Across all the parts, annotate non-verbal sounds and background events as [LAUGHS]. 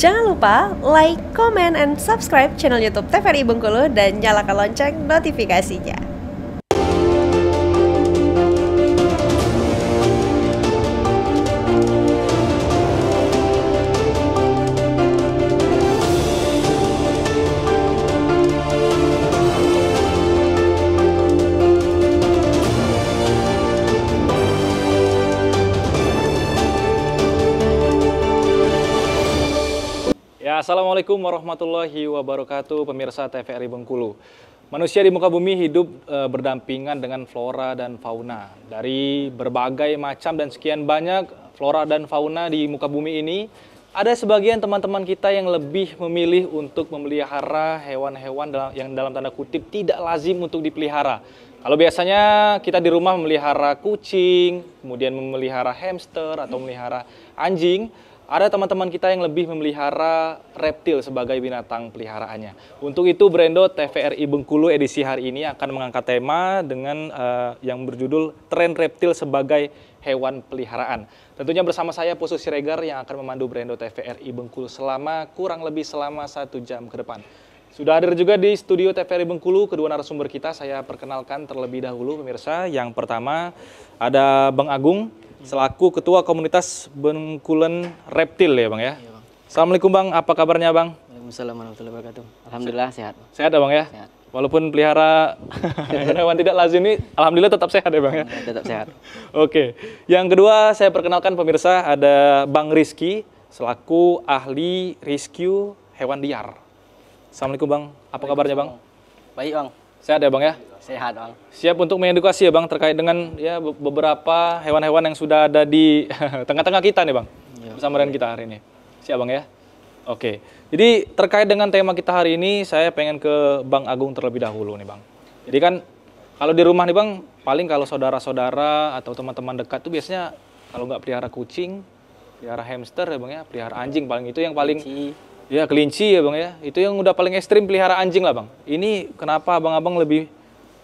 Jangan lupa like, comment, and subscribe channel YouTube TVRI Bengkulu dan nyalakan lonceng notifikasinya. Assalamualaikum warahmatullahi wabarakatuh, pemirsa TVRI Bengkulu. Manusia di muka bumi hidup e, berdampingan dengan flora dan fauna. Dari berbagai macam dan sekian banyak flora dan fauna di muka bumi ini, ada sebagian teman-teman kita yang lebih memilih untuk memelihara hewan-hewan yang dalam tanda kutip tidak lazim untuk dipelihara. Kalau biasanya kita di rumah memelihara kucing, kemudian memelihara hamster atau memelihara anjing, ada teman-teman kita yang lebih memelihara reptil sebagai binatang peliharaannya. Untuk itu Brando TVRI Bengkulu edisi hari ini akan mengangkat tema dengan uh, yang berjudul Tren Reptil sebagai Hewan Peliharaan. Tentunya bersama saya Pusu Siregar yang akan memandu Brando TVRI Bengkulu selama kurang lebih selama satu jam ke depan. Sudah hadir juga di studio TVRI Bengkulu kedua narasumber kita saya perkenalkan terlebih dahulu pemirsa. Yang pertama ada Bang Agung selaku Ketua Komunitas Bengkulen Reptil ya Bang ya. Iya, bang. Assalamualaikum Bang, apa kabarnya Bang? Waalaikumsalam warahmatullahi wabarakatuh. Alhamdulillah sehat. Sehat ya Bang ya? Sehat. Walaupun pelihara [LAUGHS] hewan tidak lazim ini, alhamdulillah tetap sehat ya Bang ya? Tetap sehat. [LAUGHS] Oke, yang kedua saya perkenalkan pemirsa ada Bang Rizky, selaku ahli rescue hewan liar. Assalamualaikum Bang, apa kabarnya Bang? Baik Bang. Sehat ya Bang ya? Sehat, Bang. Siap untuk mengedukasi ya, Bang, terkait dengan ya beberapa hewan-hewan yang sudah ada di [LAUGHS] tengah-tengah kita nih, Bang. Ya. Bersama dengan kita hari ini. Siap, Bang ya? Oke. Jadi terkait dengan tema kita hari ini, saya pengen ke Bang Agung terlebih dahulu nih, Bang. Jadi kan kalau di rumah nih, Bang, paling kalau saudara-saudara atau teman-teman dekat tuh biasanya kalau nggak pelihara kucing, pelihara hamster ya, Bang ya, pelihara anjing paling itu yang paling Kelinci. Ya kelinci ya bang ya, itu yang udah paling ekstrim pelihara anjing lah bang. Ini kenapa abang-abang lebih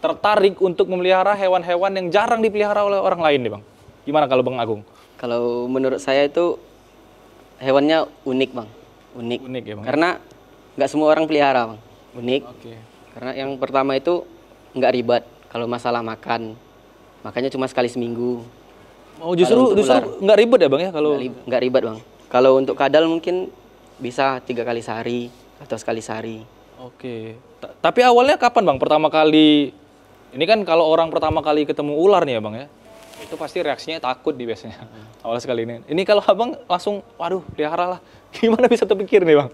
tertarik untuk memelihara hewan-hewan yang jarang dipelihara oleh orang lain nih Bang? Gimana kalau Bang Agung? Kalau menurut saya itu hewannya unik Bang. Unik. Unik ya Bang. Karena nggak semua orang pelihara Bang. Unik. Oke. Okay. Karena yang pertama itu nggak ribet kalau masalah makan. Makanya cuma sekali seminggu. Oh justru justru nggak ribet ya Bang ya kalau nggak ribet Bang. Kalau untuk kadal mungkin bisa tiga kali sehari atau sekali sehari. Oke. Okay. Tapi awalnya kapan bang pertama kali ini kan kalau orang pertama kali ketemu ular nih ya bang ya, itu pasti reaksinya takut di biasanya hmm. awal sekali ini. Ini kalau abang langsung, waduh pelihara lah. [LAUGHS] Gimana bisa terpikir nih bang?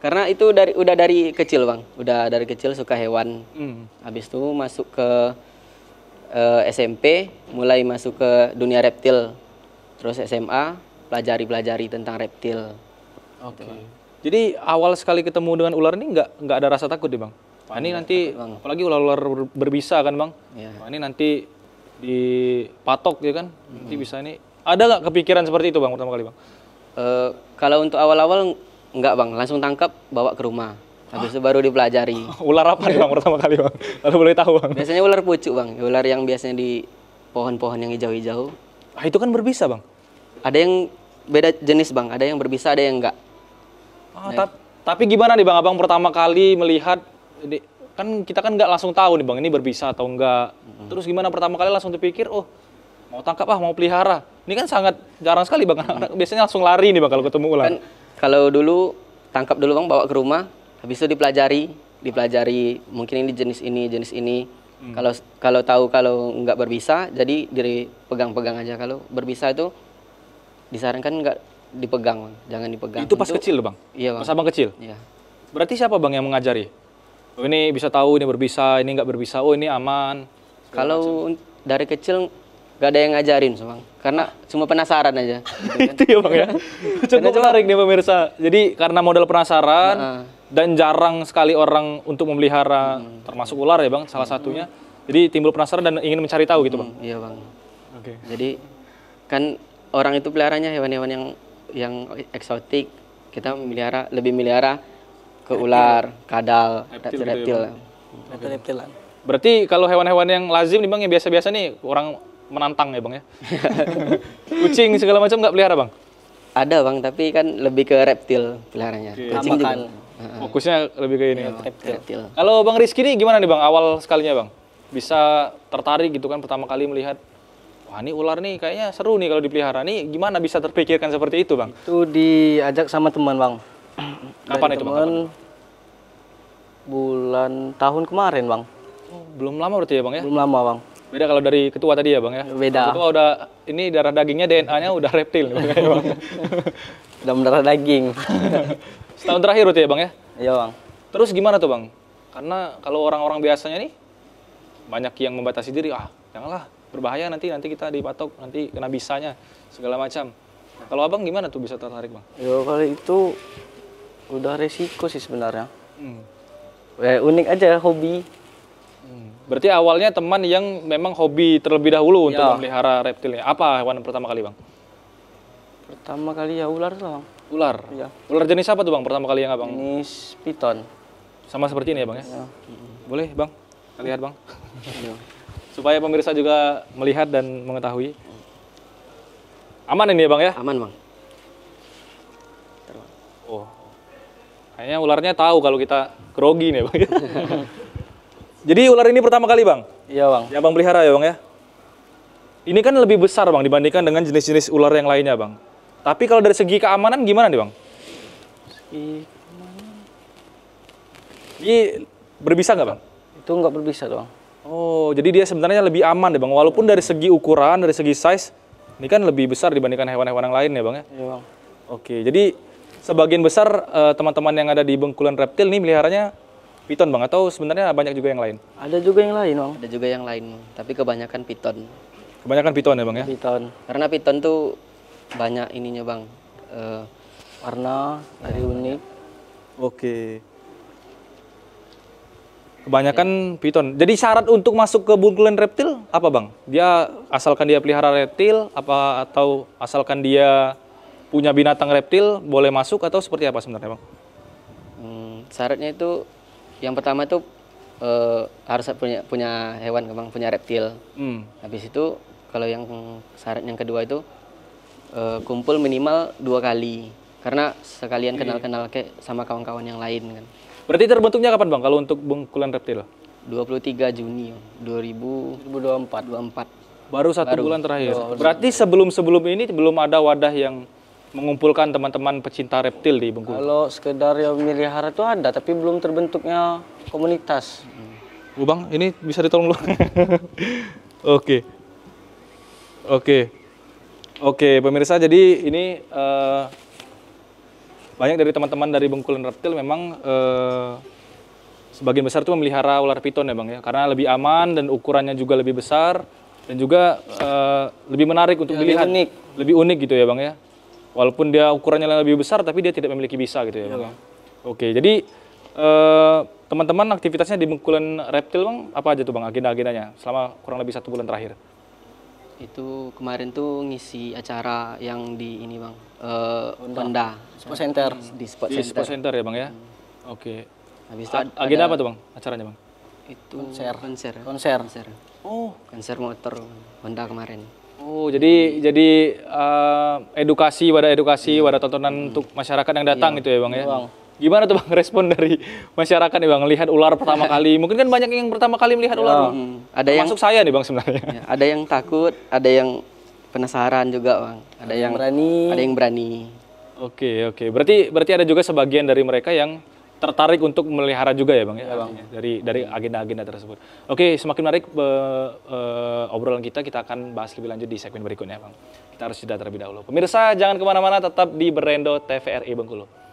Karena itu dari udah dari kecil bang, udah dari kecil suka hewan. Hmm. Habis itu masuk ke uh, eh, SMP, mulai masuk ke dunia reptil. Terus SMA pelajari-pelajari tentang reptil. Oke. Okay. Jadi awal sekali ketemu dengan ular ini nggak nggak ada rasa takut deh bang? Nah, ini nanti bang. apalagi ular-ular berbisa kan bang. Ya. Nah, ini nanti dipatok ya kan. Hmm. Nanti bisa ini. Ada nggak kepikiran seperti itu bang pertama kali bang? Uh, kalau untuk awal-awal nggak bang, langsung tangkap bawa ke rumah. Habis itu baru dipelajari. [LAUGHS] ular apa nih bang pertama kali bang? Lalu boleh tahu bang. Biasanya ular pucuk bang, ular yang biasanya di pohon-pohon yang hijau-hijau. Ah, itu kan berbisa bang? Ada yang beda jenis bang, ada yang berbisa, ada yang enggak. Ah, nah. tapi gimana nih bang, abang pertama kali melihat di, kan kita kan nggak langsung tahu nih bang ini berbisa atau enggak. Hmm. Terus gimana pertama kali langsung dipikir, oh mau tangkap ah mau pelihara. Ini kan sangat jarang sekali bang. Hmm. [LAUGHS] Biasanya langsung lari nih bang kalau ketemu ular. Kan kalau dulu tangkap dulu bang bawa ke rumah, habis itu dipelajari, dipelajari mungkin ini jenis ini jenis ini. Hmm. Kalau kalau tahu kalau nggak berbisa, jadi diri pegang-pegang aja. Kalau berbisa itu disarankan nggak dipegang bang, jangan dipegang. Itu pas itu, kecil bang. Iya bang. Pas abang kecil. Iya. Berarti siapa bang yang mengajari? oh, ini bisa tahu ini berbisa ini nggak berbisa oh ini aman kalau dari kecil nggak ada yang ngajarin bang karena cuma penasaran aja [LAUGHS] itu ya bang ya [LAUGHS] cukup menarik nih pemirsa jadi karena modal penasaran nah, dan jarang sekali orang untuk memelihara hmm. termasuk ular ya bang salah hmm. satunya jadi timbul penasaran dan ingin mencari tahu gitu bang hmm, iya bang oke okay. jadi kan orang itu peliharanya hewan-hewan yang yang eksotik kita memelihara lebih melihara ke ular, kadal, reptil, gitu ya, reptil. Gitu reptil, okay. Berarti kalau hewan-hewan yang lazim nih Bang yang biasa-biasa nih orang menantang ya Bang ya. [LAUGHS] Kucing segala macam nggak pelihara Bang? Ada Bang, tapi kan lebih ke reptil peliharanya. Okay. Kucing Tambahkan. juga. Fokusnya lebih ke ini. Ya, reptil. reptil. Kalau Bang Rizky nih gimana nih Bang awal sekalinya Bang? Bisa tertarik gitu kan pertama kali melihat wah ini ular nih kayaknya seru nih kalau dipelihara nih gimana bisa terpikirkan seperti itu bang? Itu diajak sama teman bang. Kapan itu, Bang? Bulan tahun kemarin, Bang. belum lama berarti ya, Bang ya? Belum lama, Bang. Beda kalau dari ketua tadi ya, Bang ya? Beda. Ketua udah ini darah dagingnya DNA-nya udah reptil [LAUGHS] udah mendarah daging. [LAUGHS] Setahun terakhir berarti ya, Bang ya? Iya, Bang. Terus gimana tuh, Bang? Karena kalau orang-orang biasanya nih banyak yang membatasi diri, ah, janganlah berbahaya nanti nanti kita dipatok, nanti kena bisanya segala macam. Nah, kalau abang gimana tuh bisa tertarik bang? Ya kalau itu udah resiko sih sebenarnya hmm. eh, unik aja hobi hmm. berarti awalnya teman yang memang hobi terlebih dahulu untuk ya. memelihara reptil ya apa hewan pertama kali bang pertama kali ya ular tuh bang ular ya. ular jenis apa tuh bang pertama kali yang abang jenis piton sama seperti ini ya bang ya, ya. boleh bang lihat bang ya. [LAUGHS] supaya pemirsa juga melihat dan mengetahui aman ini ya bang ya aman bang oh Kayaknya ularnya tahu kalau kita grogi nih, Bang. [LAUGHS] Jadi ular ini pertama kali, Bang? Iya, Bang. Ya, Bang pelihara ya, Bang ya? Ini kan lebih besar, Bang, dibandingkan dengan jenis-jenis ular yang lainnya, Bang. Tapi kalau dari segi keamanan gimana nih, Bang? Segi keamanan. Ini berbisa nggak, Bang? Itu nggak berbisa, Bang. Oh, jadi dia sebenarnya lebih aman deh, Bang. Walaupun dari segi ukuran, dari segi size, ini kan lebih besar dibandingkan hewan-hewan yang lain ya, Bang ya? Iya, Bang. Oke, jadi sebagian besar eh, teman-teman uh, yang ada di bengkulan reptil ini peliharanya piton bang atau sebenarnya banyak juga yang lain? Ada juga yang lain bang. Ada juga yang lain, tapi kebanyakan piton. Kebanyakan piton ya bang ya? Piton. Karena piton tuh banyak ininya bang. Uh, Warna dari ya, unik. Oke. Kebanyakan ya. piton. Jadi syarat untuk masuk ke Bengkulan reptil apa bang? Dia asalkan dia pelihara reptil apa atau asalkan dia punya binatang reptil boleh masuk atau seperti apa sebenarnya bang? Hmm, syaratnya itu yang pertama itu e, harus punya punya hewan bang, punya reptil. Hmm. Habis itu kalau yang syarat yang kedua itu e, kumpul minimal dua kali karena sekalian kenal-kenal kayak sama kawan-kawan yang lain kan. Berarti terbentuknya kapan bang kalau untuk bengkulan reptil? 23 Juni 2024 24 baru satu baru. bulan terakhir. Baru. Berarti sebelum sebelum ini belum ada wadah yang mengumpulkan teman-teman pecinta reptil di Bengkulu? Kalau sekedar yang melihara itu ada, tapi belum terbentuknya komunitas. Bu Bang, ini bisa ditolong lu. [LAUGHS] Oke. Oke. Oke, pemirsa jadi ini uh, banyak dari teman-teman dari Bengkulu Reptil memang uh, sebagian besar itu memelihara ular piton ya Bang ya, karena lebih aman dan ukurannya juga lebih besar dan juga uh, lebih menarik untuk ya, dilihat. Lebih unik. Lebih unik gitu ya Bang ya. Walaupun dia ukurannya lebih besar, tapi dia tidak memiliki bisa gitu ya, ya bang. Oke, jadi eh, teman-teman aktivitasnya di Bengkulan Reptil bang, apa aja tuh bang agenda-agendanya selama kurang lebih satu bulan terakhir? Itu kemarin tuh ngisi acara yang di ini bang, eh, Honda. Sport Center. Di Sport Center. Sport Center ya bang ya? Hmm. Oke. Habis itu agenda apa tuh bang, acaranya bang? Itu konser. Konser. Konser. konser. Oh. Konser motor Honda kemarin. Oh, jadi jadi uh, edukasi pada edukasi, pada tontonan untuk masyarakat yang datang iya. gitu ya, Bang ya. Iya, Bang. Gimana tuh Bang [LAUGHS] respon dari masyarakat nih Bang lihat ular pertama [LAUGHS] kali? Mungkin kan banyak yang pertama kali melihat iya, ular. Hmm. Ada yang masuk saya nih Bang sebenarnya. Ya, ada yang takut, ada yang penasaran juga, Bang. Ada yang berani. Ada yang berani. Oke, okay, oke. Okay. Berarti berarti ada juga sebagian dari mereka yang tertarik untuk melihara juga ya bang ya, ya bang. dari dari agenda-agenda tersebut. Oke, semakin menarik uh, obrolan kita, kita akan bahas lebih lanjut di segmen berikutnya bang. Kita harus jeda terlebih dahulu. Pemirsa jangan kemana-mana, tetap di Berendo TVRI Bengkulu.